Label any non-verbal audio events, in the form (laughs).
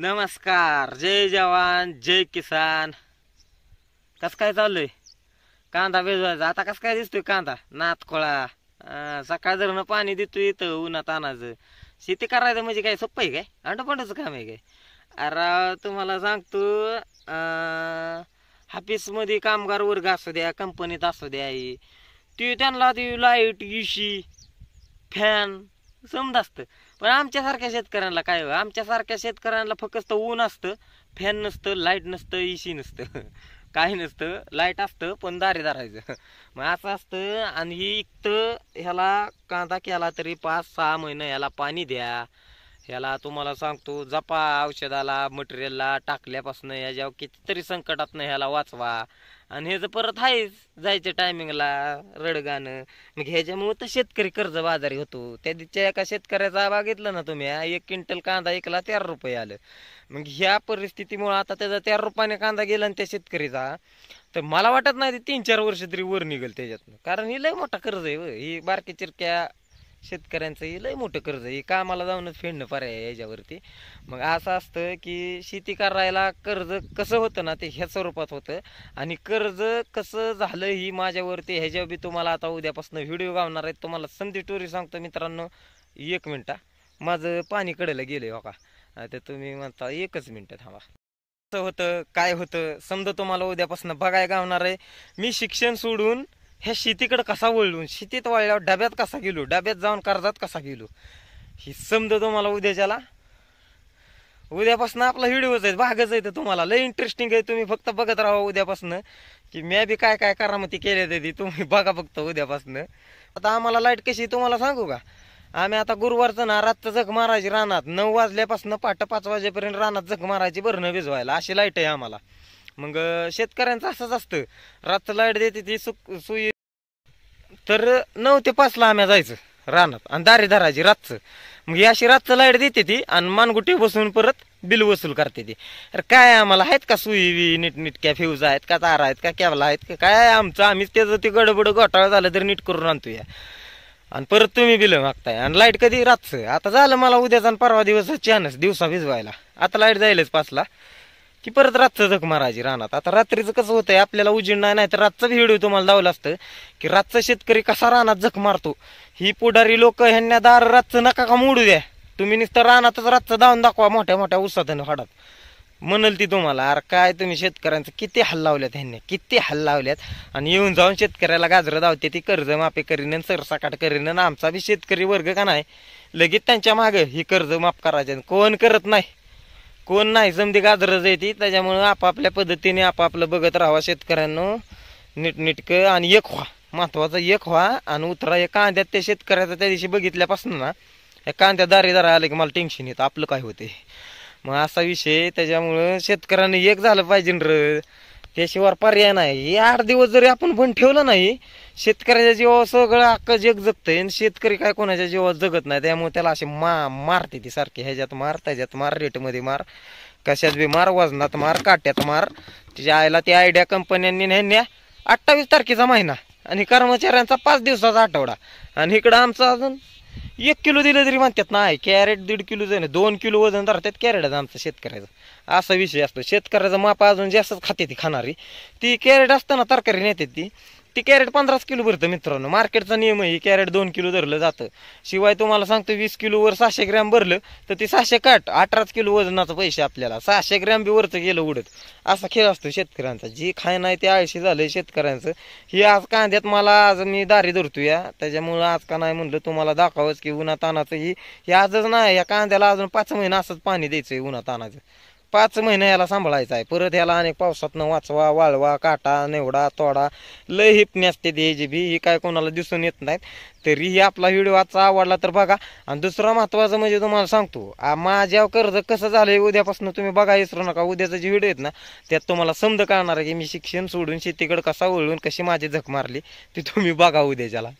नमस्कार जय जवान जय किसान कस काय चाललंय कांदा भेजवायचा आता कस काय दिसतोय कांदा नातकोळा सकाळ जर पाणी देतोय इथं उन्हात अनाज शेती करायचं म्हणजे काय सोपं आहे काय अंडपंडच काम आहे काय अरे तुम्हाला सांगतो मध्ये कामगार वर्ग असू द्या कंपनीत असू द्या ते त्यांना ती लाईट इशी फॅन समज असतं पण आमच्यासारख्या शेतकऱ्यांना काय हो, आमच्यासारख्या शेतकऱ्यांना फक्त ऊन असतं फॅन नसतं लाईट नसतं एसी नसतं (laughs) काही नसतं लाईट असतं पण दारे धरायचं मग असं असतं आणि इत ह्याला कांदा केला तरी पाच सहा महिना ह्याला पाणी द्या ह्याला तुम्हाला सांगतो जपा औषधाला मटेरियलला टाकल्यापासून ज्या कितीतरी नाही ह्याला वाचवा आणि हे जर परत आहेच जायचं टायमिंगला रडगाणं मग ह्याच्यामुळं तर शेतकरी कर्ज बाजारी होतो त्या दिच्या एका शेतकऱ्याचा बघितलं ना तुम्ही एक क्विंटल कांदा एकला तेरा रुपये आलं मग ह्या परिस्थितीमुळे आता त्याचा तेरा रुपयाने कांदा गेला आणि त्या शेतकरीचा तर मला वाटत नाही ते तीन चार वर्ष तरी वर निघेल त्याच्यातनं कारण ही लय मोठा कर्ज आहे ही बारकी चिरक्या शेतकऱ्यांचं हे लय मोठं कर्ज हे कामाला जाऊनच फेडणं पर्याय याच्यावरती मग असं असतं की शेती करायला कर्ज कसं होतं ना ते ह्या स्वरूपात होतं आणि कर्ज कसं झालं ही माझ्यावरती ह्याच्या बी तुम्हाला आता उद्यापासून व्हिडिओ गावणार आहे तुम्हाला संधी टोरी सांगतो मित्रांनो एक मिनटा माझं पाणी कडेला गेलं हो का तर तुम्ही म्हणता एकच मिनटं थांबा कसं होतं काय होतं समजा तुम्हाला उद्यापासून बघाय गावणार आहे मी शिक्षण सोडून हे शेतीकडे कसा वळलो शेतीत वळल्यावर डब्यात कसा गेलो डब्यात जाऊन कर्जात कसा गेलो हे समज तुम्हाला उद्याच्याला उद्यापासून आपला व्हिडिओच आहे भागच आहे तुम्हाला लय इंटरेस्टिंग आहे तुम्ही फक्त बघत राहा उद्यापासून की मी बी काय काय करामती केल्या ते तुम्ही बघा फक्त उद्यापासून आता आम्हाला लाईट कशी तुम्हाला सांगू का आम्ही आता गुरुवारचं ना रात जग मारायची रानात नऊ वाजल्यापासून पाठ पाच वाजेपर्यंत रानात जग मारायची भरणं भिजवायला अशी लाईट आहे आम्हाला मग शेतकऱ्यांचं असंच असतं रात्र लाईट देते ती सुक सुई तर नऊ ते पाचला आम्ही जायचं रानात आणि दारी धरायची रातचं मग अशी रातचं लाईट देते ती आणि मानगुटी बसून परत बिल वसूल करते ती अरे काय आम्हाला आहेत का सुई नीट नीटक्या फ्यूज आहेत का तारा आहेत का कॅवला आहेत का काय आमचं आम्हीच त्याचं ते गडबड घोटाळा झालं तर नीट करून आणतो या आणि परत तुम्ही बिल मागताय आणि लाईट कधी रातचं आता झालं मला उद्याचा जाऊन परवा दिवस चॅनच दिवसा भिजवायला आता लाईट जाईलच पाचला की परत रातचं जग मारायची रानात आता रात्रीचं कसं होतंय आपल्याला उजेड नाही तर रातचा व्हिडिओ तुम्हाला लावलं असतं की रातचा शेतकरी कसा रानात जख मारतो ही पुढारी लोक ह्यांना दार रातचं नका का मोडू द्या तुम्ही नुसतं रानातच रातचं धावून दाखवा मोठ्या मोठ्या उसाधन हाडात म्हणल ती तुम्हाला अरे काय तुम्ही शेतकऱ्यांचं किती हल लावल्यात ह्यांनी किती हल्ला लावल्यात आणि येऊन जाऊन शेतकऱ्याला गाजरं धावते ती कर्ज माफी करीन सरसाकाट करीन आमचा बी शेतकरी वर्ग का नाही लगेच त्यांच्या मागं ही कर्ज माफ करायचे कोण करत नाही कोण नाही जमदी गाजरच येते त्याच्यामुळं आपापल्या पद्धतीने आपापलं बघत राहावा शेतकऱ्यांनो नीटनीटकं आणि एक व्हा महत्वाचा एक व्हा आणि उतरा या कांद्यात त्या शेतकऱ्याचा त्या दिवशी बघितल्यापासून ना या कांद्या दारेदारा आले की मला टेन्शन येतं आपलं काय होते मग असा विषय त्याच्यामुळं शेतकऱ्यांनी एक झालं पाहिजे र त्याशिवाय पर्याय नाही हे आठ दिवस जरी आपण पण ठेवलं नाही शेतकऱ्याच्या जीवावर सगळं अक्क जग जगतंय आणि शेतकरी काय कोणाच्या जीवावर जगत नाही त्यामुळे त्याला असे मा मारते ती सारखी ह्याच्यात मार त्याच्यात मार रेटमध्ये मार कशात बी मार वजनात मार काट्यात मार तिच्या आईला ती आयडिया कंपन्यांनी नेण्या अठ्ठावीस तारखेचा महिना आणि कर्मचाऱ्यांचा पाच दिवसाचा आठवडा आणि इकडं आमचं अजून एक किलो दिलं तरी म्हणतात नाही कॅरेट दीड किलो जाणे दोन किलो वजन धरतात कॅरेट आमचं शेतकऱ्याचं असा विषय असतो शेतकऱ्याचा माप अजून जास्त खाते ती खाणारी ती कॅरेट असताना तरकारी नेते ती ती कॅरेट पंधराच किलो भरतं मित्रांनो मार्केटचा नियम आहे कॅरेट दोन किलो धरलं जातं शिवाय तुम्हाला सांगतो वीस किलोवर सहाशे ग्रॅम भरलं तर ते सहाशे काट अठराच किलो वजनाचं पैसे आपल्याला सहाशे ग्रॅम बी वरचं गेलं उडत असा खेळ असतो शेतकऱ्यांचा जी खाय नाही ते आळशी झालं शेतकऱ्यांचं हे आज कांद्यात मला आज मी दारी धरतो या त्याच्यामुळं आज का नाही म्हणलं तुम्हाला दाखवावंच की उन्हा तानाचं ही आजच नाही या कांद्याला अजून पाच महिना असंच पाणी द्यायचं उन्हा तानाचं पाच महिने याला सांभाळायचा आहे परत याला अनेक पावसातनं वाचवा वाळवा काटा नेवडा तोडा लय नसते असते जे बी ही काय कोणाला दिसून येत नाहीत तरीही आपला व्हिडिओ आजचा आवडला तर बघा आणि दुसरा महत्त्वाचं म्हणजे तुम्हाला सांगतो माझ्या कर्ज कसं झालं आहे उद्यापासून तुम्ही बघा विसरू नका उद्याचा जे व्हिडिओ आहेत ना त्यात तुम्हाला समज करणार आहे की मी शिक्षण सोडून शेतीकडे कसा वळून कशी माझी झक मारली ती तुम्ही बघा उद्याच्याला